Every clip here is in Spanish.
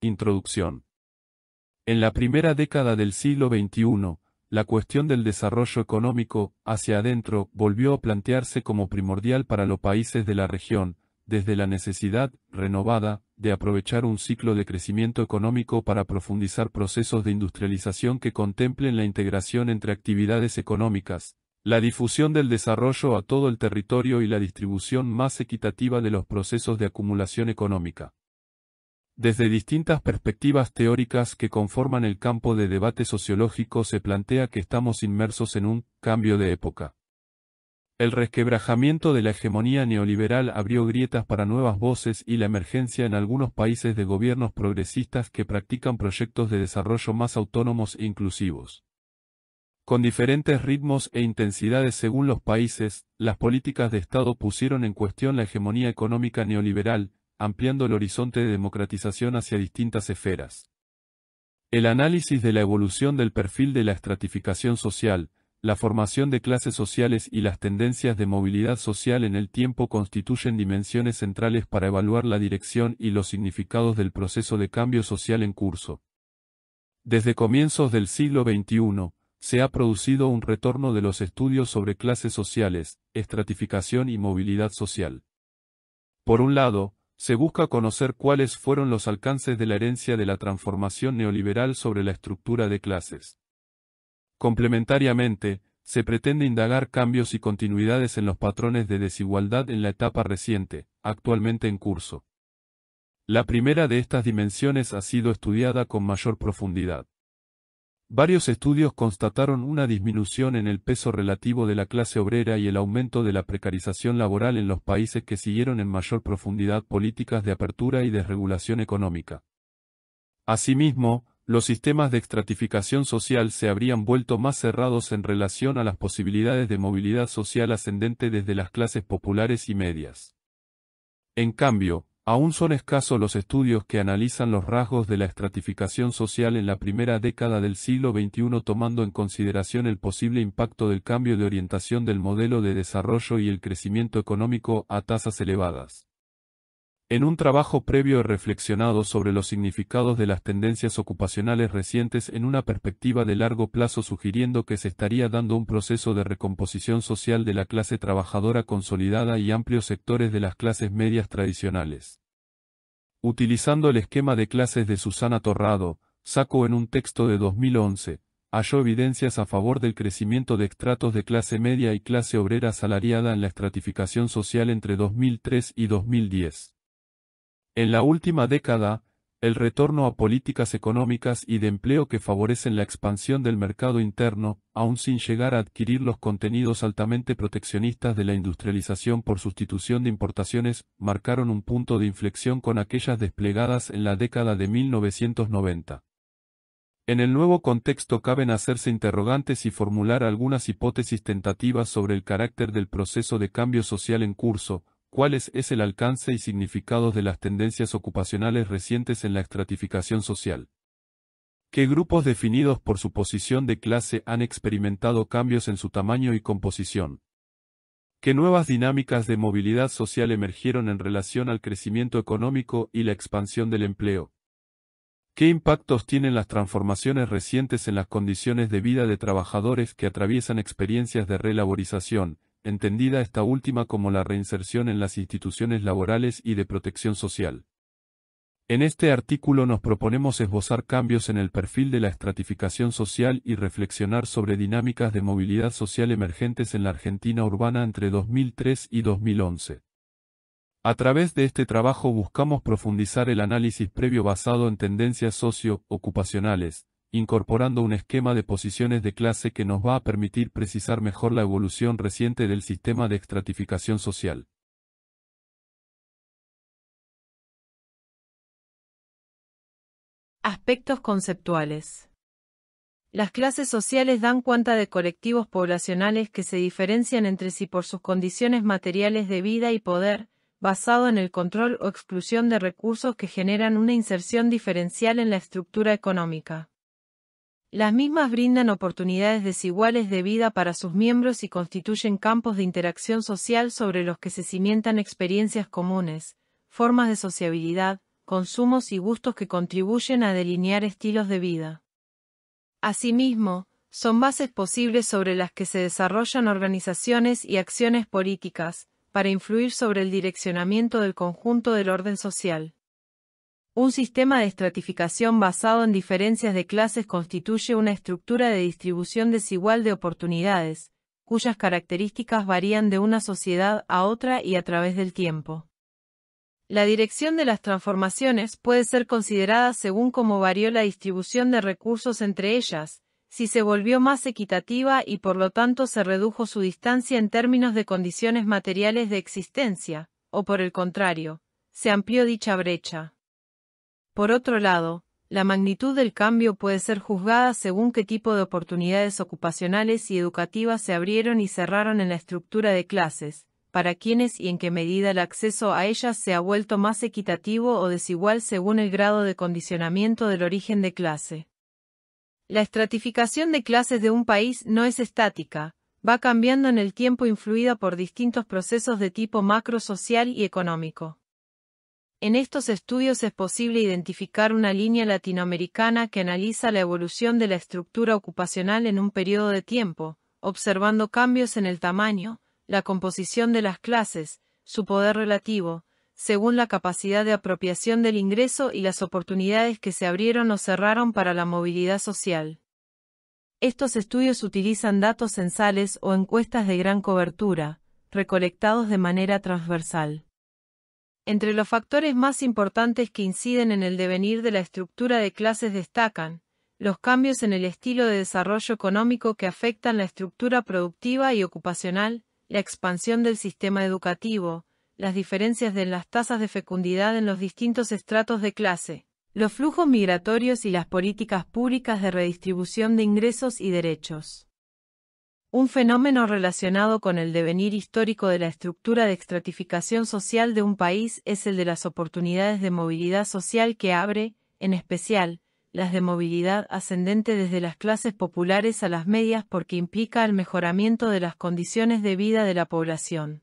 Introducción. En la primera década del siglo XXI, la cuestión del desarrollo económico, hacia adentro, volvió a plantearse como primordial para los países de la región, desde la necesidad, renovada, de aprovechar un ciclo de crecimiento económico para profundizar procesos de industrialización que contemplen la integración entre actividades económicas, la difusión del desarrollo a todo el territorio y la distribución más equitativa de los procesos de acumulación económica. Desde distintas perspectivas teóricas que conforman el campo de debate sociológico se plantea que estamos inmersos en un cambio de época. El resquebrajamiento de la hegemonía neoliberal abrió grietas para nuevas voces y la emergencia en algunos países de gobiernos progresistas que practican proyectos de desarrollo más autónomos e inclusivos. Con diferentes ritmos e intensidades según los países, las políticas de Estado pusieron en cuestión la hegemonía económica neoliberal, ampliando el horizonte de democratización hacia distintas esferas. El análisis de la evolución del perfil de la estratificación social, la formación de clases sociales y las tendencias de movilidad social en el tiempo constituyen dimensiones centrales para evaluar la dirección y los significados del proceso de cambio social en curso. Desde comienzos del siglo XXI, se ha producido un retorno de los estudios sobre clases sociales, estratificación y movilidad social. Por un lado, se busca conocer cuáles fueron los alcances de la herencia de la transformación neoliberal sobre la estructura de clases. Complementariamente, se pretende indagar cambios y continuidades en los patrones de desigualdad en la etapa reciente, actualmente en curso. La primera de estas dimensiones ha sido estudiada con mayor profundidad. Varios estudios constataron una disminución en el peso relativo de la clase obrera y el aumento de la precarización laboral en los países que siguieron en mayor profundidad políticas de apertura y desregulación económica. Asimismo, los sistemas de estratificación social se habrían vuelto más cerrados en relación a las posibilidades de movilidad social ascendente desde las clases populares y medias. En cambio, Aún son escasos los estudios que analizan los rasgos de la estratificación social en la primera década del siglo XXI tomando en consideración el posible impacto del cambio de orientación del modelo de desarrollo y el crecimiento económico a tasas elevadas. En un trabajo previo he reflexionado sobre los significados de las tendencias ocupacionales recientes en una perspectiva de largo plazo sugiriendo que se estaría dando un proceso de recomposición social de la clase trabajadora consolidada y amplios sectores de las clases medias tradicionales. Utilizando el esquema de clases de Susana Torrado, Saco en un texto de 2011, halló evidencias a favor del crecimiento de estratos de clase media y clase obrera asalariada en la estratificación social entre 2003 y 2010. En la última década, el retorno a políticas económicas y de empleo que favorecen la expansión del mercado interno, aún sin llegar a adquirir los contenidos altamente proteccionistas de la industrialización por sustitución de importaciones, marcaron un punto de inflexión con aquellas desplegadas en la década de 1990. En el nuevo contexto caben hacerse interrogantes y formular algunas hipótesis tentativas sobre el carácter del proceso de cambio social en curso, cuáles es el alcance y significados de las tendencias ocupacionales recientes en la estratificación social. ¿Qué grupos definidos por su posición de clase han experimentado cambios en su tamaño y composición? ¿Qué nuevas dinámicas de movilidad social emergieron en relación al crecimiento económico y la expansión del empleo? ¿Qué impactos tienen las transformaciones recientes en las condiciones de vida de trabajadores que atraviesan experiencias de relaborización, entendida esta última como la reinserción en las instituciones laborales y de protección social. En este artículo nos proponemos esbozar cambios en el perfil de la estratificación social y reflexionar sobre dinámicas de movilidad social emergentes en la Argentina urbana entre 2003 y 2011. A través de este trabajo buscamos profundizar el análisis previo basado en tendencias socio-ocupacionales, incorporando un esquema de posiciones de clase que nos va a permitir precisar mejor la evolución reciente del sistema de estratificación social. Aspectos conceptuales. Las clases sociales dan cuenta de colectivos poblacionales que se diferencian entre sí por sus condiciones materiales de vida y poder, basado en el control o exclusión de recursos que generan una inserción diferencial en la estructura económica. Las mismas brindan oportunidades desiguales de vida para sus miembros y constituyen campos de interacción social sobre los que se cimientan experiencias comunes, formas de sociabilidad, consumos y gustos que contribuyen a delinear estilos de vida. Asimismo, son bases posibles sobre las que se desarrollan organizaciones y acciones políticas, para influir sobre el direccionamiento del conjunto del orden social. Un sistema de estratificación basado en diferencias de clases constituye una estructura de distribución desigual de oportunidades, cuyas características varían de una sociedad a otra y a través del tiempo. La dirección de las transformaciones puede ser considerada según cómo varió la distribución de recursos entre ellas, si se volvió más equitativa y por lo tanto se redujo su distancia en términos de condiciones materiales de existencia, o por el contrario, se amplió dicha brecha. Por otro lado, la magnitud del cambio puede ser juzgada según qué tipo de oportunidades ocupacionales y educativas se abrieron y cerraron en la estructura de clases, para quienes y en qué medida el acceso a ellas se ha vuelto más equitativo o desigual según el grado de condicionamiento del origen de clase. La estratificación de clases de un país no es estática, va cambiando en el tiempo influida por distintos procesos de tipo macro social y económico. En estos estudios es posible identificar una línea latinoamericana que analiza la evolución de la estructura ocupacional en un periodo de tiempo, observando cambios en el tamaño, la composición de las clases, su poder relativo, según la capacidad de apropiación del ingreso y las oportunidades que se abrieron o cerraron para la movilidad social. Estos estudios utilizan datos censales o encuestas de gran cobertura, recolectados de manera transversal. Entre los factores más importantes que inciden en el devenir de la estructura de clases destacan los cambios en el estilo de desarrollo económico que afectan la estructura productiva y ocupacional, la expansión del sistema educativo, las diferencias en las tasas de fecundidad en los distintos estratos de clase, los flujos migratorios y las políticas públicas de redistribución de ingresos y derechos un fenómeno relacionado con el devenir histórico de la estructura de estratificación social de un país es el de las oportunidades de movilidad social que abre, en especial, las de movilidad ascendente desde las clases populares a las medias porque implica el mejoramiento de las condiciones de vida de la población.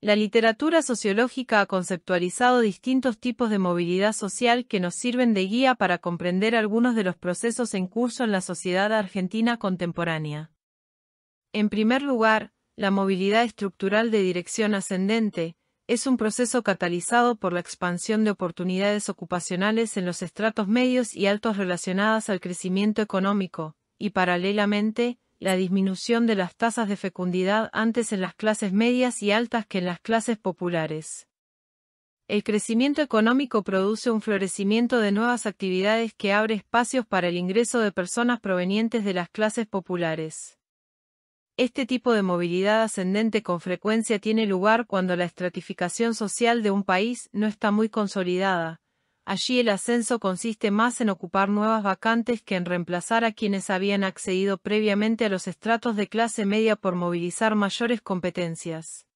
La literatura sociológica ha conceptualizado distintos tipos de movilidad social que nos sirven de guía para comprender algunos de los procesos en curso en la sociedad argentina contemporánea. En primer lugar, la movilidad estructural de dirección ascendente es un proceso catalizado por la expansión de oportunidades ocupacionales en los estratos medios y altos relacionadas al crecimiento económico, y paralelamente, la disminución de las tasas de fecundidad antes en las clases medias y altas que en las clases populares. El crecimiento económico produce un florecimiento de nuevas actividades que abre espacios para el ingreso de personas provenientes de las clases populares. Este tipo de movilidad ascendente con frecuencia tiene lugar cuando la estratificación social de un país no está muy consolidada. Allí el ascenso consiste más en ocupar nuevas vacantes que en reemplazar a quienes habían accedido previamente a los estratos de clase media por movilizar mayores competencias.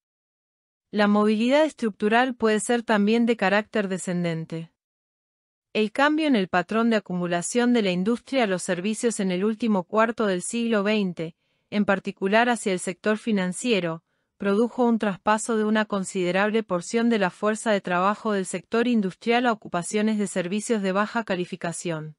La movilidad estructural puede ser también de carácter descendente. El cambio en el patrón de acumulación de la industria a los servicios en el último cuarto del siglo XX, en particular hacia el sector financiero, produjo un traspaso de una considerable porción de la fuerza de trabajo del sector industrial a ocupaciones de servicios de baja calificación.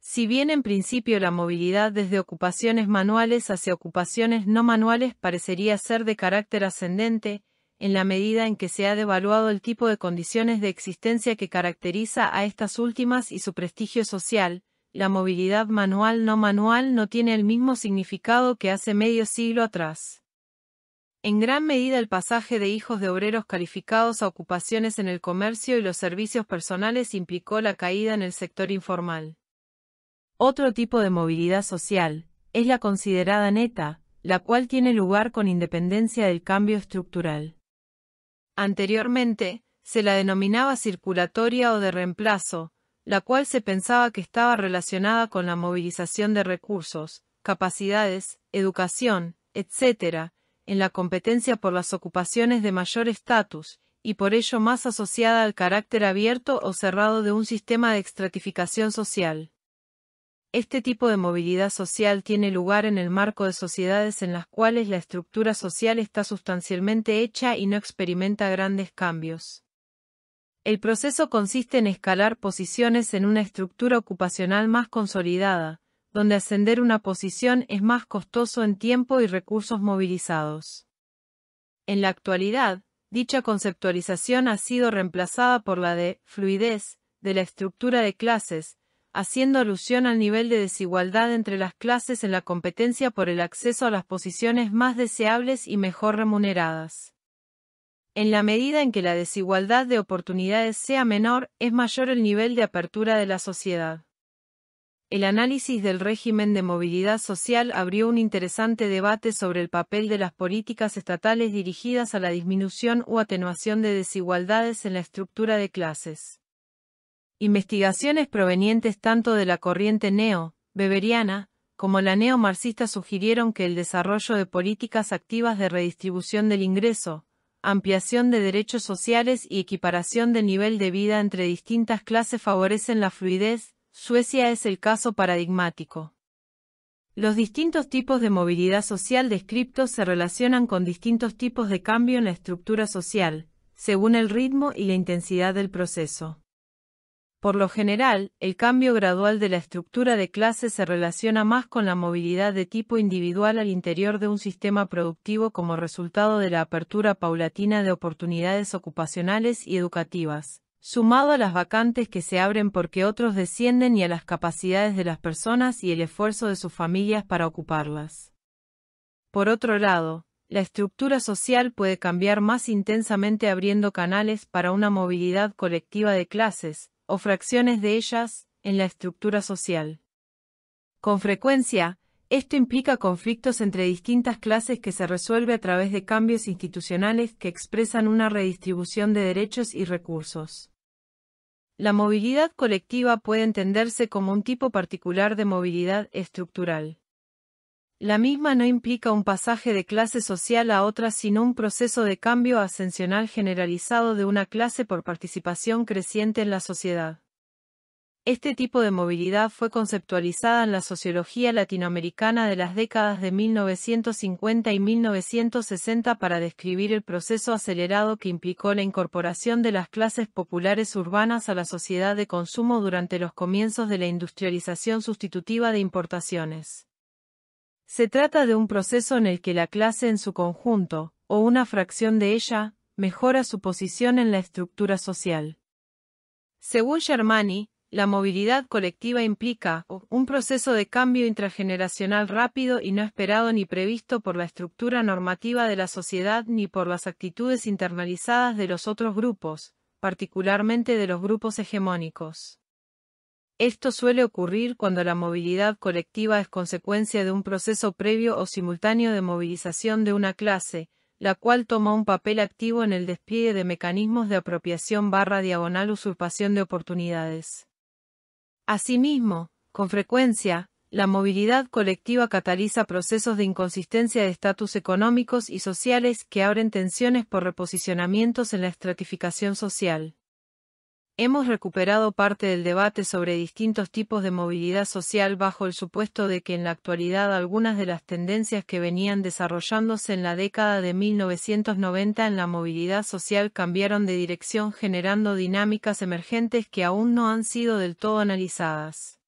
Si bien en principio la movilidad desde ocupaciones manuales hacia ocupaciones no manuales parecería ser de carácter ascendente, en la medida en que se ha devaluado el tipo de condiciones de existencia que caracteriza a estas últimas y su prestigio social, la movilidad manual no manual no tiene el mismo significado que hace medio siglo atrás. En gran medida el pasaje de hijos de obreros calificados a ocupaciones en el comercio y los servicios personales implicó la caída en el sector informal. Otro tipo de movilidad social es la considerada neta, la cual tiene lugar con independencia del cambio estructural. Anteriormente, se la denominaba circulatoria o de reemplazo, la cual se pensaba que estaba relacionada con la movilización de recursos, capacidades, educación, etc., en la competencia por las ocupaciones de mayor estatus, y por ello más asociada al carácter abierto o cerrado de un sistema de estratificación social. Este tipo de movilidad social tiene lugar en el marco de sociedades en las cuales la estructura social está sustancialmente hecha y no experimenta grandes cambios. El proceso consiste en escalar posiciones en una estructura ocupacional más consolidada, donde ascender una posición es más costoso en tiempo y recursos movilizados. En la actualidad, dicha conceptualización ha sido reemplazada por la de fluidez de la estructura de clases, haciendo alusión al nivel de desigualdad entre las clases en la competencia por el acceso a las posiciones más deseables y mejor remuneradas. En la medida en que la desigualdad de oportunidades sea menor, es mayor el nivel de apertura de la sociedad. El análisis del régimen de movilidad social abrió un interesante debate sobre el papel de las políticas estatales dirigidas a la disminución u atenuación de desigualdades en la estructura de clases. Investigaciones provenientes tanto de la corriente neo, beberiana, como la neo-marxista sugirieron que el desarrollo de políticas activas de redistribución del ingreso, ampliación de derechos sociales y equiparación de nivel de vida entre distintas clases favorecen la fluidez, Suecia es el caso paradigmático. Los distintos tipos de movilidad social descriptos se relacionan con distintos tipos de cambio en la estructura social, según el ritmo y la intensidad del proceso. Por lo general, el cambio gradual de la estructura de clases se relaciona más con la movilidad de tipo individual al interior de un sistema productivo como resultado de la apertura paulatina de oportunidades ocupacionales y educativas, sumado a las vacantes que se abren porque otros descienden y a las capacidades de las personas y el esfuerzo de sus familias para ocuparlas. Por otro lado, la estructura social puede cambiar más intensamente abriendo canales para una movilidad colectiva de clases, o fracciones de ellas, en la estructura social. Con frecuencia, esto implica conflictos entre distintas clases que se resuelve a través de cambios institucionales que expresan una redistribución de derechos y recursos. La movilidad colectiva puede entenderse como un tipo particular de movilidad estructural. La misma no implica un pasaje de clase social a otra sino un proceso de cambio ascensional generalizado de una clase por participación creciente en la sociedad. Este tipo de movilidad fue conceptualizada en la sociología latinoamericana de las décadas de 1950 y 1960 para describir el proceso acelerado que implicó la incorporación de las clases populares urbanas a la sociedad de consumo durante los comienzos de la industrialización sustitutiva de importaciones. Se trata de un proceso en el que la clase en su conjunto, o una fracción de ella, mejora su posición en la estructura social. Según Germani, la movilidad colectiva implica un proceso de cambio intrageneracional rápido y no esperado ni previsto por la estructura normativa de la sociedad ni por las actitudes internalizadas de los otros grupos, particularmente de los grupos hegemónicos. Esto suele ocurrir cuando la movilidad colectiva es consecuencia de un proceso previo o simultáneo de movilización de una clase, la cual toma un papel activo en el despliegue de mecanismos de apropiación barra diagonal usurpación de oportunidades. Asimismo, con frecuencia, la movilidad colectiva cataliza procesos de inconsistencia de estatus económicos y sociales que abren tensiones por reposicionamientos en la estratificación social. Hemos recuperado parte del debate sobre distintos tipos de movilidad social bajo el supuesto de que en la actualidad algunas de las tendencias que venían desarrollándose en la década de 1990 en la movilidad social cambiaron de dirección generando dinámicas emergentes que aún no han sido del todo analizadas.